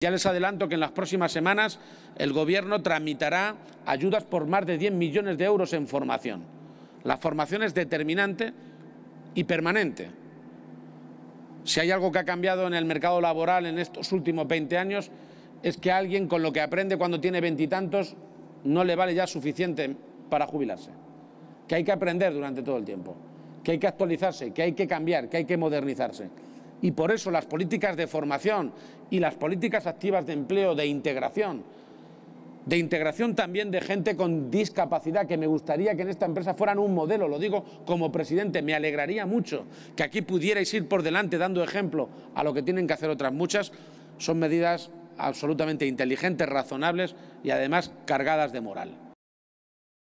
Ya les adelanto que en las próximas semanas el Gobierno tramitará ayudas por más de 10 millones de euros en formación. La formación es determinante y permanente. Si hay algo que ha cambiado en el mercado laboral en estos últimos 20 años es que alguien con lo que aprende cuando tiene veintitantos no le vale ya suficiente para jubilarse. Que hay que aprender durante todo el tiempo, que hay que actualizarse, que hay que cambiar, que hay que modernizarse. Y por eso las políticas de formación y las políticas activas de empleo, de integración, de integración también de gente con discapacidad, que me gustaría que en esta empresa fueran un modelo, lo digo como presidente, me alegraría mucho que aquí pudierais ir por delante dando ejemplo a lo que tienen que hacer otras muchas, son medidas absolutamente inteligentes, razonables y además cargadas de moral.